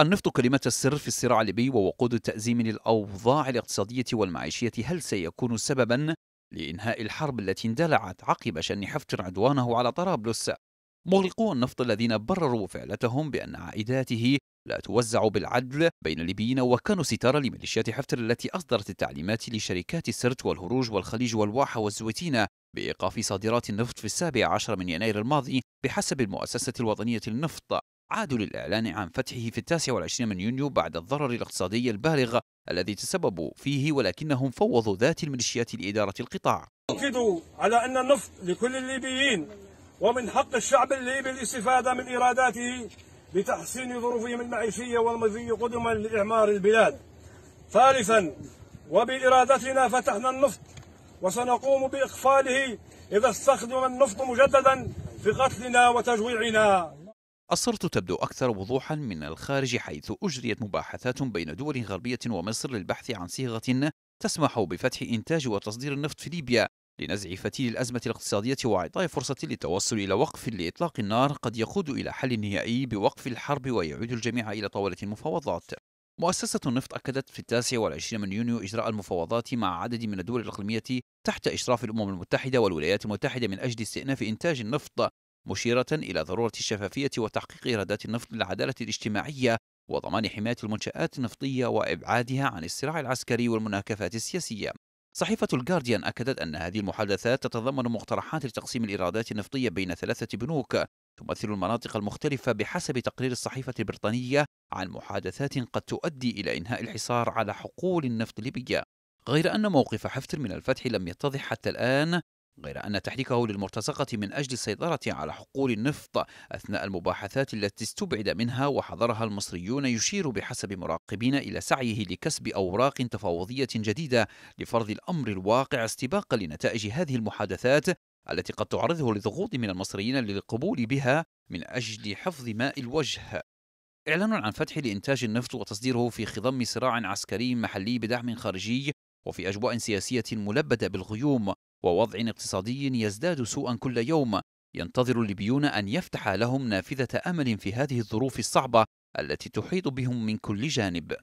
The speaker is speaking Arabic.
النفط كلمة السر في الصراع الليبي ووقود التأزيم للأوضاع الاقتصادية والمعيشية هل سيكون سببا لإنهاء الحرب التي اندلعت عقب شن حفتر عدوانه على طرابلس مغلقو النفط الذين برروا فعلتهم بأن عائداته لا توزع بالعدل بين الليبيين وكانوا ستارا لميليشيات حفتر التي أصدرت التعليمات لشركات السرت والهروج والخليج والواحة والزويتينا بإيقاف صادرات النفط في السابع عشر من يناير الماضي بحسب المؤسسة الوطنية للنفط عادوا للإعلان عن فتحه في التاسع والعشرين من يونيو بعد الضرر الاقتصادي البالغ الذي تسببوا فيه ولكنهم فوضوا ذات الميليشيات لإدارة القطاع أكدوا على أن النفط لكل الليبيين ومن حق الشعب الليبي الاستفادة من إيراداته لتحسين ظروفهم المعيشية والمزي قدما لإعمار البلاد ثالثا وبإرادتنا فتحنا النفط وسنقوم بإقفاله إذا استخدم النفط مجددا في قتلنا وتجويعنا الصورة تبدو أكثر وضوحا من الخارج حيث أجريت مباحثات بين دول غربية ومصر للبحث عن صيغة تسمح بفتح إنتاج وتصدير النفط في ليبيا لنزع فتيل الأزمة الاقتصادية وإعطاء فرصة للتوصل إلى وقف لإطلاق النار قد يقود إلى حل نهائي بوقف الحرب ويعود الجميع إلى طاولة المفاوضات مؤسسة النفط أكدت في التاسع والعشرين من يونيو إجراء المفاوضات مع عدد من الدول الإقليمية تحت إشراف الأمم المتحدة والولايات المتحدة من أجل استئناف إنتاج النفط مشيرة إلى ضرورة الشفافية وتحقيق إيرادات النفط للعدالة الاجتماعية وضمان حماية المنشآت النفطية وإبعادها عن الصراع العسكري والمناكفات السياسية. صحيفة الجارديان أكدت أن هذه المحادثات تتضمن مقترحات لتقسيم الإيرادات النفطية بين ثلاثة بنوك تمثل المناطق المختلفة بحسب تقرير الصحيفة البريطانية عن محادثات قد تؤدي إلى إنهاء الحصار على حقول النفط الليبية غير أن موقف حفتر من الفتح لم يتضح حتى الآن غير أن تحريكه للمرتزقة من أجل السيطرة على حقول النفط أثناء المباحثات التي استبعد منها وحضرها المصريون يشير بحسب مراقبين إلى سعيه لكسب أوراق تفاوضية جديدة لفرض الأمر الواقع استباقا لنتائج هذه المحادثات التي قد تعرضه لضغوط من المصريين للقبول بها من أجل حفظ ماء الوجه إعلان عن فتح لإنتاج النفط وتصديره في خضم صراع عسكري محلي بدعم خارجي وفي أجواء سياسية ملبدة بالغيوم ووضع اقتصادي يزداد سوءا كل يوم ينتظر الليبيون أن يفتح لهم نافذة أمل في هذه الظروف الصعبة التي تحيط بهم من كل جانب